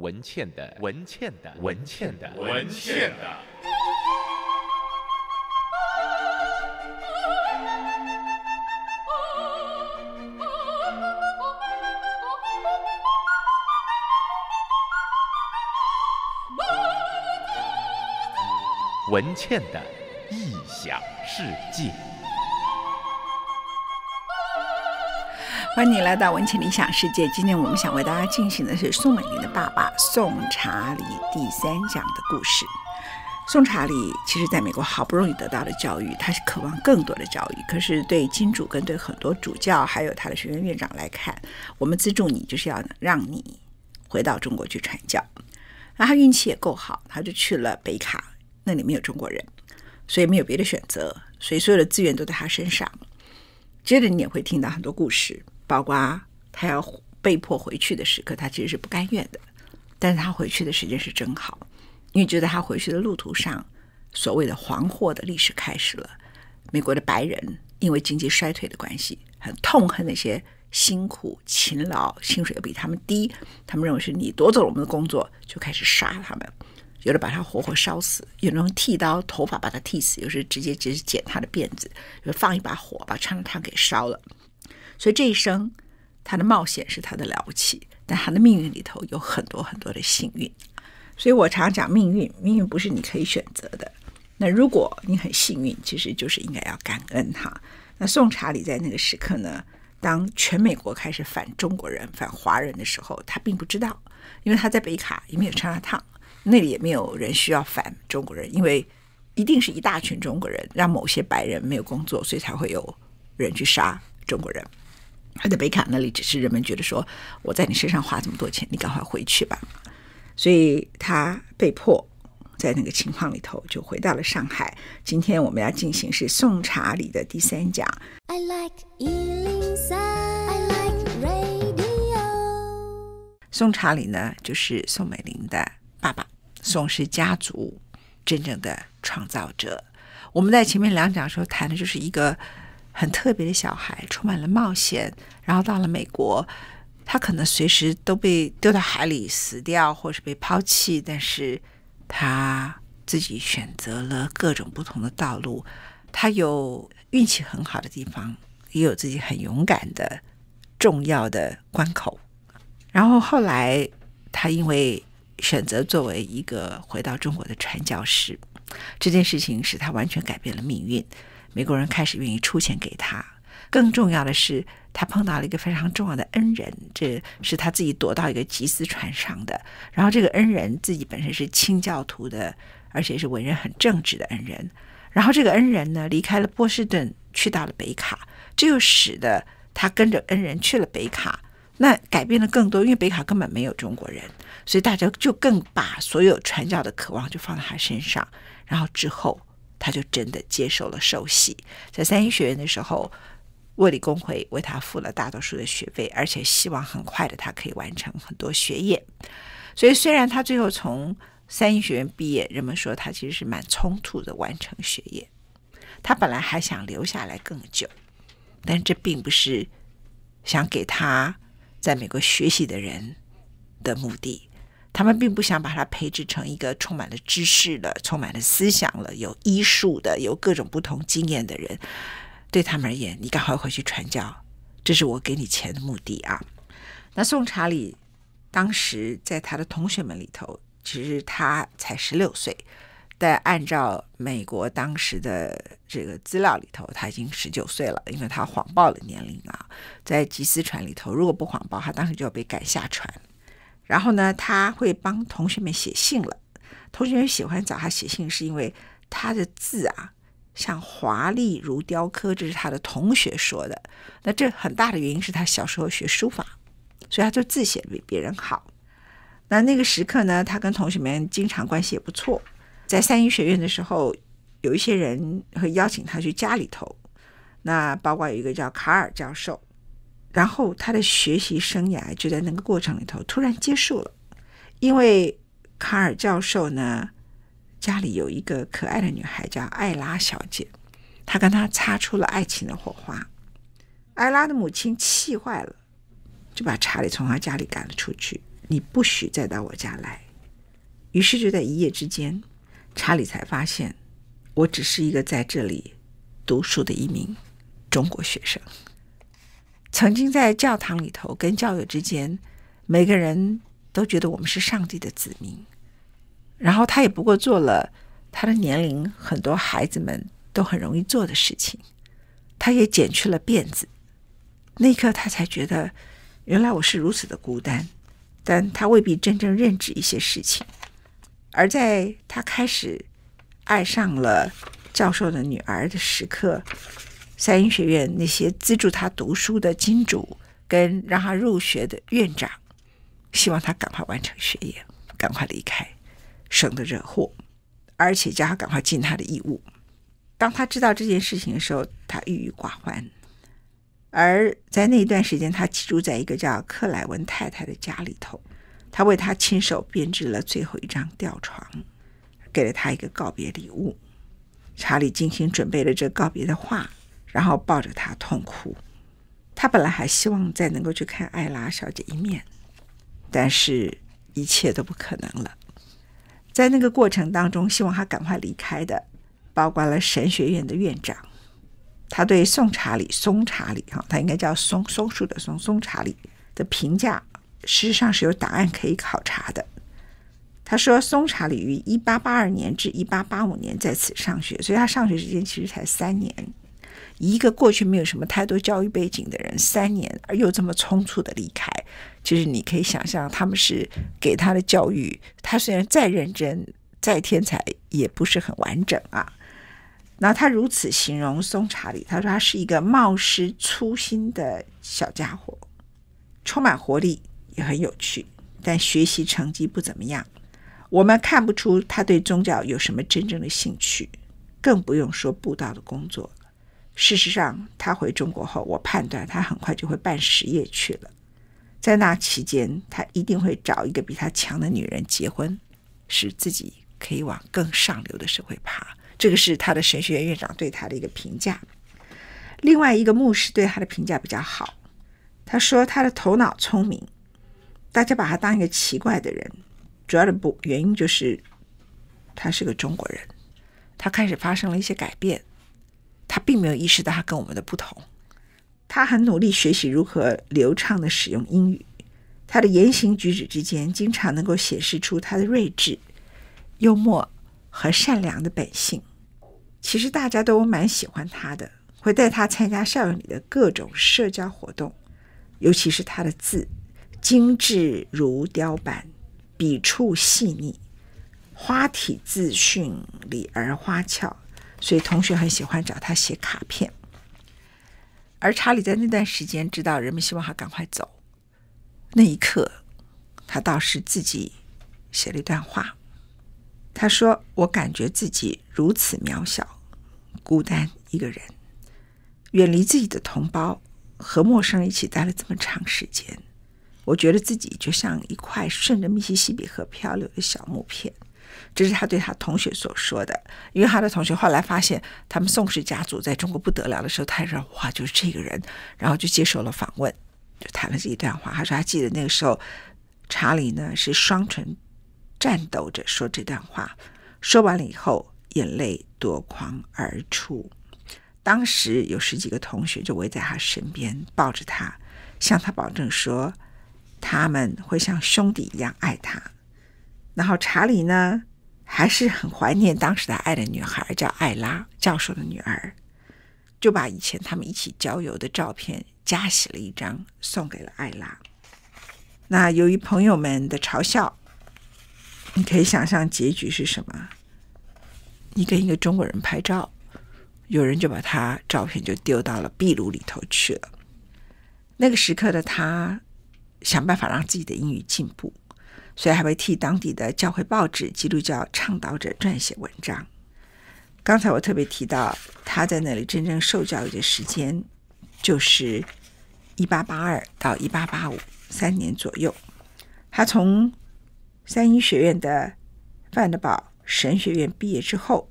文倩的，文倩的，文倩的，文倩的，文倩的异想世界。欢迎来到文前理想世界。今天我们想为大家进行的是宋美龄的爸爸宋查理第三讲的故事。宋查理其实在美国好不容易得到了教育，他渴望更多的教育。可是对金主跟对很多主教，还有他的学院院长来看，我们资助你就是要让你回到中国去传教。然后他运气也够好，他就去了北卡，那里没有中国人，所以没有别的选择，所以所有的资源都在他身上。接着你也会听到很多故事。包括他要被迫回去的时刻，他其实是不甘愿的。但是他回去的时间是正好，因为就在他回去的路途上，所谓的“黄祸”的历史开始了。美国的白人因为经济衰退的关系，很痛恨那些辛苦勤劳、薪水又比他们低，他们认为是你夺走了我们的工作，就开始杀他们。有的把他活活烧死，有的用剃刀头发把他剃死，有时直接只是剪他的辫子，放一把火把长的烫给烧了。所以这一生，他的冒险是他的了不起，但他的命运里头有很多很多的幸运。所以我常讲命运，命运不是你可以选择的。那如果你很幸运，其实就是应该要感恩他。那宋查理在那个时刻呢，当全美国开始反中国人、反华人的时候，他并不知道，因为他在北卡也没有穿插趟，那里也没有人需要反中国人，因为一定是一大群中国人让某些白人没有工作，所以才会有人去杀中国人。他在北卡那里，只是人们觉得说我在你身上花这么多钱，你赶快回去吧。所以他被迫在那个情况里头就回到了上海。今天我们要进行是宋查理的第三讲。宋查理呢，就是宋美龄的爸爸，宋氏家族真正的创造者。我们在前面两讲时候谈的就是一个。很特别的小孩，充满了冒险。然后到了美国，他可能随时都被丢到海里死掉，或是被抛弃。但是他自己选择了各种不同的道路。他有运气很好的地方，也有自己很勇敢的重要的关口。然后后来，他因为选择作为一个回到中国的传教士，这件事情使他完全改变了命运。美国人开始愿意出钱给他。更重要的是，他碰到了一个非常重要的恩人，这是他自己躲到一个吉斯船上的。然后这个恩人自己本身是清教徒的，而且是为人很正直的恩人。然后这个恩人呢，离开了波士顿，去到了北卡，这又使得他跟着恩人去了北卡。那改变的更多，因为北卡根本没有中国人，所以大家就更把所有传教的渴望就放在他身上。然后之后。他就真的接受了受洗，在三一学院的时候，沃里公会为他付了大多数的学费，而且希望很快的他可以完成很多学业。所以，虽然他最后从三一学院毕业，人们说他其实是蛮冲突的完成学业。他本来还想留下来更久，但这并不是想给他在美国学习的人的目的。他们并不想把他培植成一个充满了知识的、充满了思想的、有医术的、有各种不同经验的人。对他们而言，你赶快回去传教，这是我给你钱的目的啊。那宋查理当时在他的同学们里头，其实他才十六岁，但按照美国当时的这个资料里头，他已经十九岁了，因为他谎报了年龄啊。在吉斯船里头，如果不谎报，他当时就要被赶下船。然后呢，他会帮同学们写信了。同学们喜欢找他写信，是因为他的字啊，像华丽如雕刻，这是他的同学说的。那这很大的原因是他小时候学书法，所以他就字写的比别人好。那那个时刻呢，他跟同学们经常关系也不错。在三一学院的时候，有一些人会邀请他去家里头，那包括有一个叫卡尔教授。然后他的学习生涯就在那个过程里头突然结束了，因为卡尔教授呢家里有一个可爱的女孩叫艾拉小姐，她跟她擦出了爱情的火花。艾拉的母亲气坏了，就把查理从他家里赶了出去，你不许再到我家来。于是就在一夜之间，查理才发现，我只是一个在这里读书的一名中国学生。曾经在教堂里头跟教友之间，每个人都觉得我们是上帝的子民。然后他也不过做了他的年龄很多孩子们都很容易做的事情，他也剪去了辫子。那一刻，他才觉得原来我是如此的孤单。但他未必真正认知一些事情，而在他开始爱上了教授的女儿的时刻。三一学院那些资助他读书的金主跟让他入学的院长，希望他赶快完成学业，赶快离开，省得惹祸，而且叫他赶快尽他的义务。当他知道这件事情的时候，他郁郁寡欢。而在那一段时间，他寄住在一个叫克莱文太太的家里头，他为他亲手编织了最后一张吊床，给了他一个告别礼物。查理精心准备了这告别的话。然后抱着他痛哭，他本来还希望再能够去看艾拉小姐一面，但是一切都不可能了。在那个过程当中，希望他赶快离开的，包括了神学院的院长。他对宋查理，松查理，哈，他应该叫松松树的松松查理的评价，事实上是有档案可以考察的。他说，松查理于一八八二年至一八八五年在此上学，所以他上学时间其实才三年。一个过去没有什么太多教育背景的人，三年而又这么匆促的离开，就是你可以想象，他们是给他的教育，他虽然再认真、再天才，也不是很完整啊。那他如此形容松查理，他说他是一个冒失粗心的小家伙，充满活力也很有趣，但学习成绩不怎么样。我们看不出他对宗教有什么真正的兴趣，更不用说布道的工作。事实上，他回中国后，我判断他很快就会办实业去了。在那期间，他一定会找一个比他强的女人结婚，使自己可以往更上流的社会爬。这个是他的神学院院长对他的一个评价。另外一个牧师对他的评价比较好，他说他的头脑聪明，大家把他当一个奇怪的人，主要的不原因就是他是个中国人。他开始发生了一些改变。他并没有意识到他跟我们的不同。他很努力学习如何流畅的使用英语。他的言行举止之间，经常能够显示出他的睿智、幽默和善良的本性。其实大家都蛮喜欢他的，会带他参加校园里的各种社交活动。尤其是他的字，精致如雕版，笔触细腻，花体字训丽而花俏。所以同学很喜欢找他写卡片，而查理在那段时间知道人们希望他赶快走，那一刻他倒是自己写了一段话，他说：“我感觉自己如此渺小，孤单一个人，远离自己的同胞和陌生人一起待了这么长时间，我觉得自己就像一块顺着密西西比河漂流的小木片。”这是他对他同学所说的，因为他的同学后来发现他们宋氏家族在中国不得了的时候，他说：“哇，就是这个人。”然后就接受了访问，就谈了这一段话。他说：“他记得那个时候，查理呢是双唇颤抖着说这段话，说完了以后，眼泪夺眶而出。当时有十几个同学就围在他身边，抱着他，向他保证说他们会像兄弟一样爱他。”然后查理呢？还是很怀念当时的爱的女孩，叫艾拉教授的女儿，就把以前他们一起郊游的照片加洗了一张，送给了艾拉。那由于朋友们的嘲笑，你可以想象结局是什么？你跟一个中国人拍照，有人就把他照片就丢到了壁炉里头去了。那个时刻的他，想办法让自己的英语进步。所以还会替当地的教会报纸、基督教倡导者撰写文章。刚才我特别提到，他在那里真正受教育的时间就是一八八二到一八八五三年左右。他从三一学院的范德堡神学院毕业之后，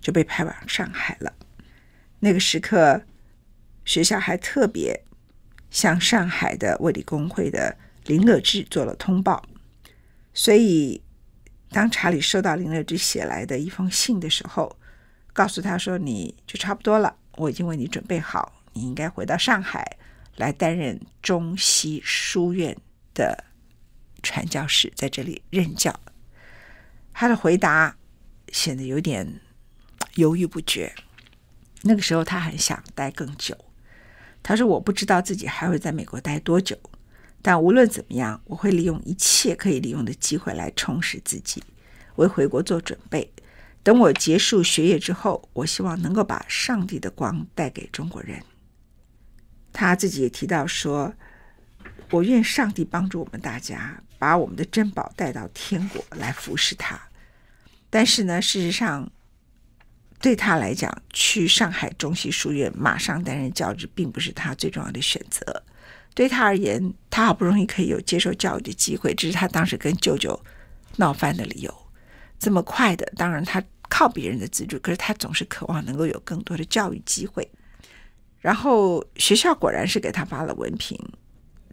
就被派往上海了。那个时刻，学校还特别向上海的卫理工会的林乐志做了通报。所以，当查理收到林乐之写来的一封信的时候，告诉他说：“你就差不多了，我已经为你准备好，你应该回到上海来担任中西书院的传教士，在这里任教。”他的回答显得有点犹豫不决。那个时候，他很想待更久。他说：“我不知道自己还会在美国待多久。”但无论怎么样，我会利用一切可以利用的机会来充实自己，为回国做准备。等我结束学业之后，我希望能够把上帝的光带给中国人。他自己也提到说：“我愿上帝帮助我们大家，把我们的珍宝带到天国来服侍他。”但是呢，事实上，对他来讲，去上海中西书院马上担任教职，并不是他最重要的选择。对他而言，他好不容易可以有接受教育的机会，这是他当时跟舅舅闹翻的理由。这么快的，当然他靠别人的资助，可是他总是渴望能够有更多的教育机会。然后学校果然是给他发了文凭，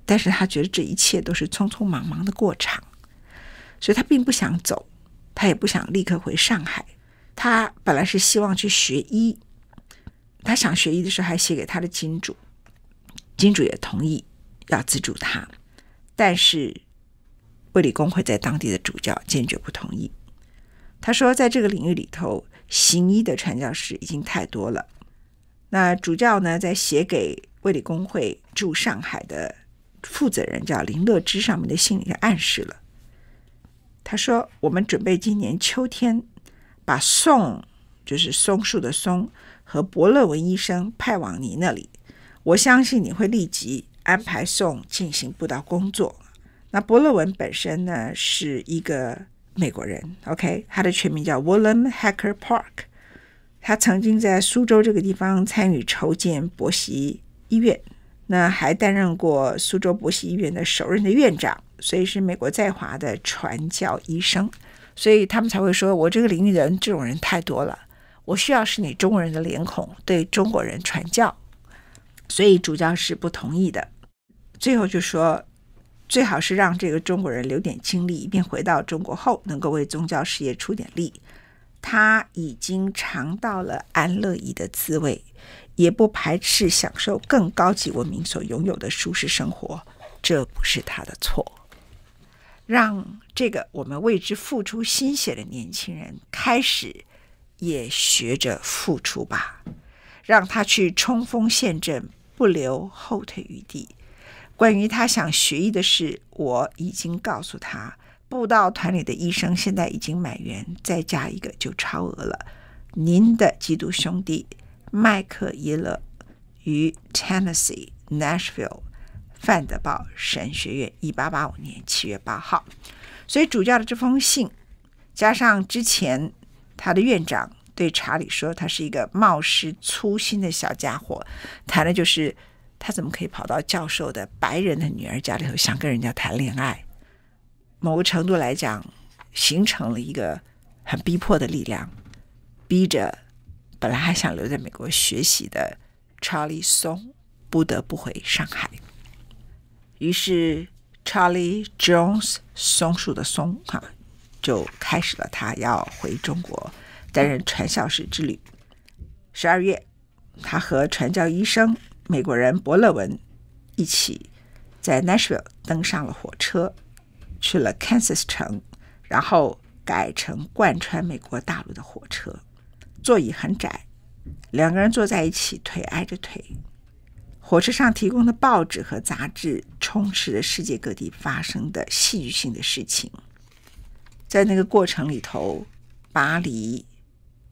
但是他觉得这一切都是匆匆忙忙的过场，所以他并不想走，他也不想立刻回上海。他本来是希望去学医，他想学医的时候还写给他的金主，金主也同意。要资助他，但是卫理公会在当地的主教坚决不同意。他说，在这个领域里头，行医的传教士已经太多了。那主教呢，在写给卫理公会驻上海的负责人叫林乐之上面的信里就暗示了。他说：“我们准备今年秋天把宋，就是松树的松和伯乐文医生派往你那里。我相信你会立即。”安排送进行布道工作。那伯乐文本身呢是一个美国人，OK，他的全名叫 William Hacker Park。他曾经在苏州这个地方参与筹建伯习医院，那还担任过苏州伯习医院的首任的院长，所以是美国在华的传教医生。所以他们才会说，我这个领域人这种人太多了，我需要是你中国人的脸孔对中国人传教。所以主教是不同意的。最后就说，最好是让这个中国人留点精力，以便回到中国后能够为宗教事业出点力。他已经尝到了安乐椅的滋味，也不排斥享受更高级文明所拥有的舒适生活。这不是他的错。让这个我们为之付出心血的年轻人开始也学着付出吧，让他去冲锋陷阵，不留后退余地。关于他想学医的事，我已经告诉他，布道团里的医生现在已经满员，再加一个就超额了。您的基督兄弟麦克伊勒，于 Tennessee Nashville 范德堡神学院，一八八五年七月八号。所以主教的这封信，加上之前他的院长对查理说他是一个冒失粗心的小家伙，谈的就是。他怎么可以跑到教授的白人的女儿家里头，想跟人家谈恋爱？某个程度来讲，形成了一个很逼迫的力量，逼着本来还想留在美国学习的查理松不得不回上海。于是查理· e s 松树的松）哈，就开始了他要回中国担任传教士之旅。十二月，他和传教医生。美国人伯乐文一起在 Nashville 登上了火车，去了 Kansas 城，然后改成贯穿美国大陆的火车。座椅很窄，两个人坐在一起，腿挨着腿。火车上提供的报纸和杂志充斥着世界各地发生的戏剧性的事情。在那个过程里头，巴黎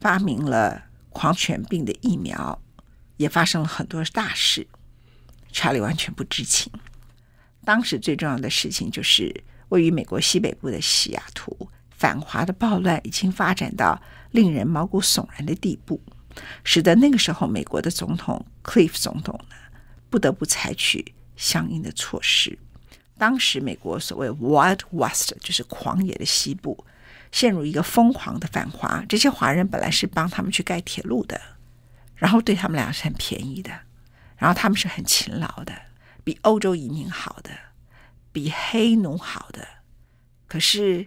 发明了狂犬病的疫苗。也发生了很多大事，查理完全不知情。当时最重要的事情就是位于美国西北部的西雅图，反华的暴乱已经发展到令人毛骨悚然的地步，使得那个时候美国的总统 Cliff 总统呢不得不采取相应的措施。当时美国所谓 “Wild West” 就是狂野的西部，陷入一个疯狂的反华。这些华人本来是帮他们去盖铁路的。然后对他们俩是很便宜的，然后他们是很勤劳的，比欧洲移民好的，比黑奴好的。可是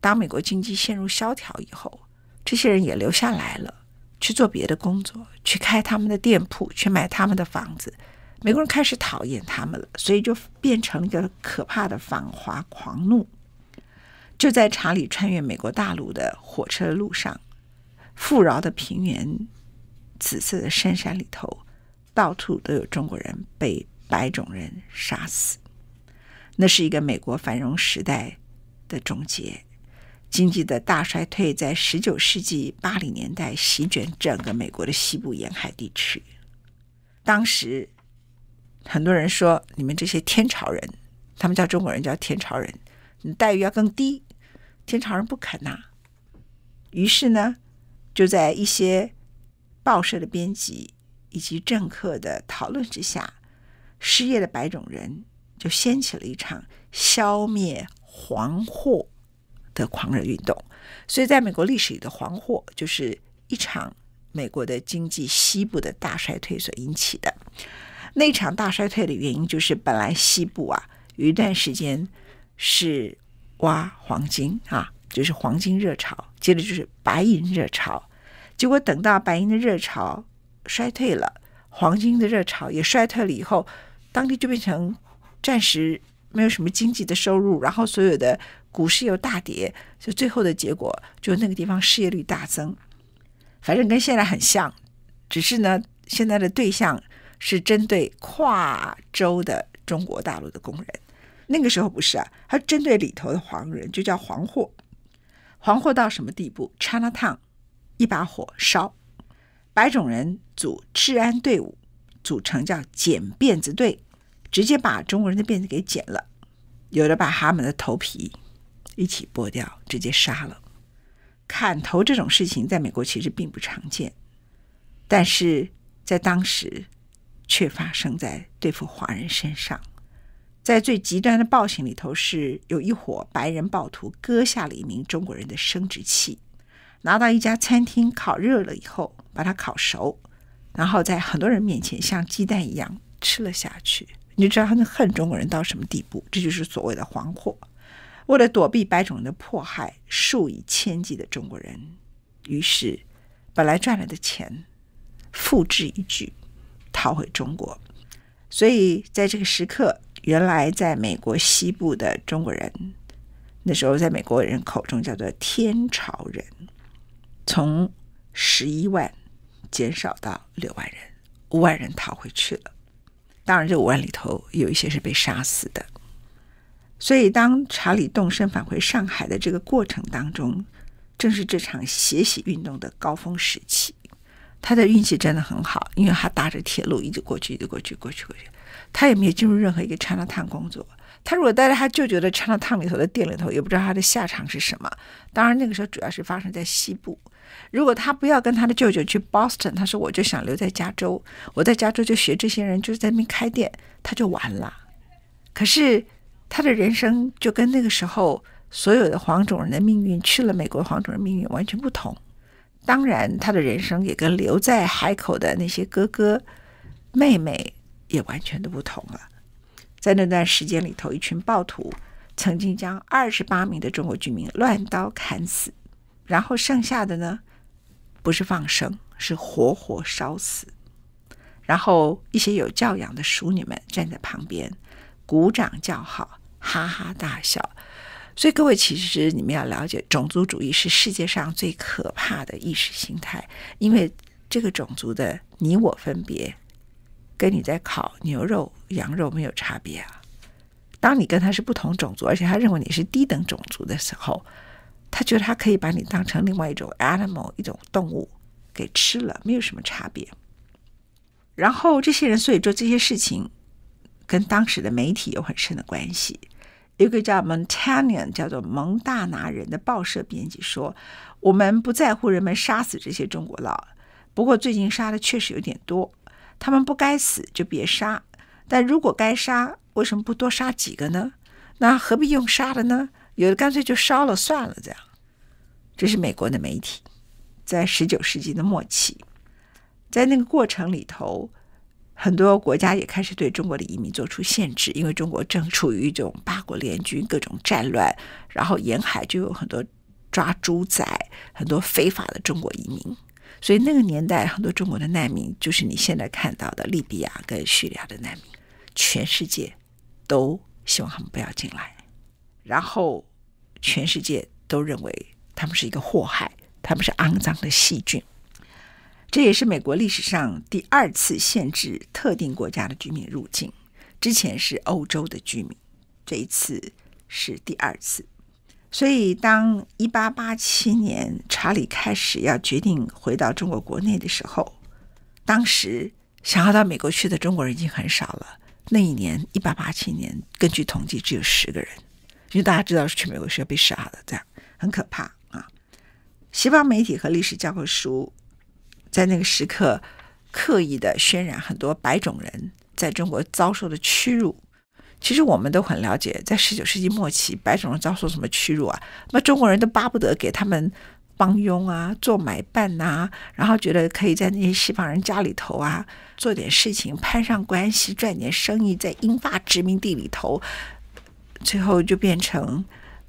当美国经济陷入萧条以后，这些人也留下来了，去做别的工作，去开他们的店铺，去买他们的房子。美国人开始讨厌他们了，所以就变成一个可怕的反华狂怒。就在查理穿越美国大陆的火车路上，富饶的平原。紫色的深山里头，到处都有中国人被白种人杀死。那是一个美国繁荣时代的终结，经济的大衰退在十九世纪八零年代席卷整个美国的西部沿海地区。当时，很多人说：“你们这些天朝人，他们叫中国人叫天朝人，你待遇要更低。”天朝人不肯呐。于是呢，就在一些。报社的编辑以及政客的讨论之下，失业的白种人就掀起了一场消灭黄祸的狂热运动。所以，在美国历史里的黄祸，就是一场美国的经济西部的大衰退所引起的。那场大衰退的原因，就是本来西部啊，有一段时间是挖黄金啊，就是黄金热潮，接着就是白银热潮。结果等到白银的热潮衰退了，黄金的热潮也衰退了以后，当地就变成暂时没有什么经济的收入，然后所有的股市又大跌，所以最后的结果就那个地方失业率大增。反正跟现在很像，只是呢现在的对象是针对跨州的中国大陆的工人，那个时候不是啊，他针对里头的黄人，就叫黄货。黄货到什么地步？China Town。一把火烧，白种人组治安队伍，组成叫剪辫子队，直接把中国人的辫子给剪了，有的把他们的头皮一起剥掉，直接杀了。砍头这种事情在美国其实并不常见，但是在当时却发生在对付华人身上。在最极端的暴行里头，是有一伙白人暴徒割下了一名中国人的生殖器。拿到一家餐厅烤热了以后，把它烤熟，然后在很多人面前像鸡蛋一样吃了下去。你就知道他们恨中国人到什么地步。这就是所谓的黄祸。为了躲避白种人的迫害，数以千计的中国人，于是本来赚来的钱付之一炬，逃回中国。所以在这个时刻，原来在美国西部的中国人，那时候在美国人口中叫做“天朝人”。从十一万减少到六万人，五万人逃回去了。当然，这五万里头有一些是被杀死的。所以，当查理动身返回上海的这个过程当中，正是这场血洗运动的高峰时期。他的运气真的很好，因为他搭着铁路一直过去，一直过去，过去过去。他也没有进入任何一个 China Town 工作。他如果待在他舅舅的 China Town 里头的店里头，也不知道他的下场是什么。当然，那个时候主要是发生在西部。如果他不要跟他的舅舅去 Boston，他说我就想留在加州，我在加州就学这些人，就是在那边开店，他就完了。可是他的人生就跟那个时候所有的黄种人的命运去了美国，黄种人命运完全不同。当然，他的人生也跟留在海口的那些哥哥、妹妹也完全都不同了。在那段时间里头，一群暴徒曾经将二十八名的中国居民乱刀砍死。然后剩下的呢，不是放生，是活活烧死。然后一些有教养的淑女们站在旁边，鼓掌叫好，哈哈大笑。所以各位，其实你们要了解，种族主义是世界上最可怕的意识形态，因为这个种族的你我分别，跟你在烤牛肉、羊肉没有差别啊。当你跟他是不同种族，而且他认为你是低等种族的时候。他觉得他可以把你当成另外一种 animal，一种动物给吃了，没有什么差别。然后这些人所以做这些事情，跟当时的媒体有很深的关系。一个叫 Montanan，叫做蒙大拿人的报社编辑说：“我们不在乎人们杀死这些中国佬，不过最近杀的确实有点多。他们不该死就别杀，但如果该杀，为什么不多杀几个呢？那何必用杀了呢？”有的干脆就烧了算了，这样。这是美国的媒体，在十九世纪的末期，在那个过程里头，很多国家也开始对中国的移民做出限制，因为中国正处于一种八国联军各种战乱，然后沿海就有很多抓猪仔、很多非法的中国移民，所以那个年代很多中国的难民，就是你现在看到的利比亚跟叙利亚的难民，全世界都希望他们不要进来。然后，全世界都认为他们是一个祸害，他们是肮脏的细菌。这也是美国历史上第二次限制特定国家的居民入境，之前是欧洲的居民，这一次是第二次。所以，当一八八七年查理开始要决定回到中国国内的时候，当时想要到美国去的中国人已经很少了。那一年，一八八七年，根据统计，只有十个人。因为大家知道是去美国是要被杀的，这样很可怕啊！西方媒体和历史教科书在那个时刻刻意的渲染很多白种人在中国遭受的屈辱。其实我们都很了解，在十九世纪末期，白种人遭受什么屈辱啊？那中国人都巴不得给他们帮佣啊，做买办呐，然后觉得可以在那些西方人家里头啊做点事情，攀上关系，赚点生意，在英法殖民地里头。最后就变成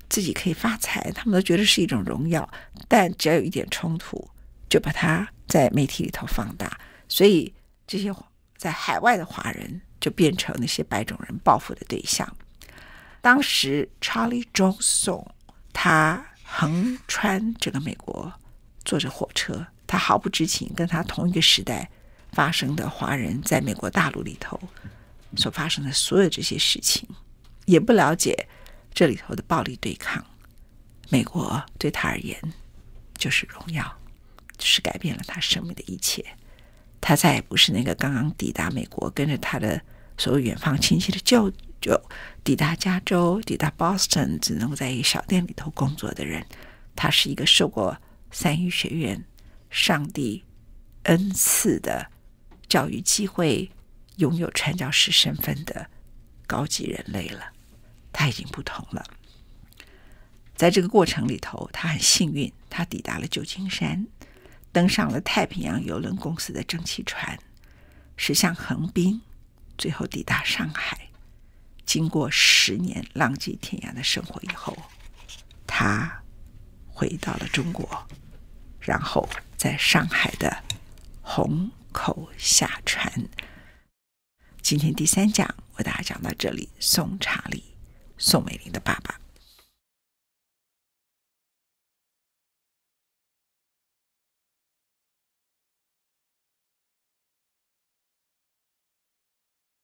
自己可以发财，他们都觉得是一种荣耀。但只要有一点冲突，就把它在媒体里头放大。所以这些在海外的华人就变成那些白种人报复的对象。当时 Charlie j o n o n 他横穿整个美国，坐着火车，他毫不知情，跟他同一个时代发生的华人在美国大陆里头所发生的所有这些事情。也不了解这里头的暴力对抗，美国对他而言就是荣耀，是改变了他生命的一切。他再也不是那个刚刚抵达美国、跟着他的所有远方亲戚的舅舅抵达加州、抵达 Boston，只能够在一个小店里头工作的人。他是一个受过三一学院上帝恩赐的教育机会、拥有传教士身份的高级人类了。他已经不同了。在这个过程里头，他很幸运，他抵达了旧金山，登上了太平洋邮轮公司的蒸汽船，驶向横滨，最后抵达上海。经过十年浪迹天涯的生活以后，他回到了中国，然后在上海的虹口下船。今天第三讲，我大家讲到这里，送查理。宋美龄的爸爸。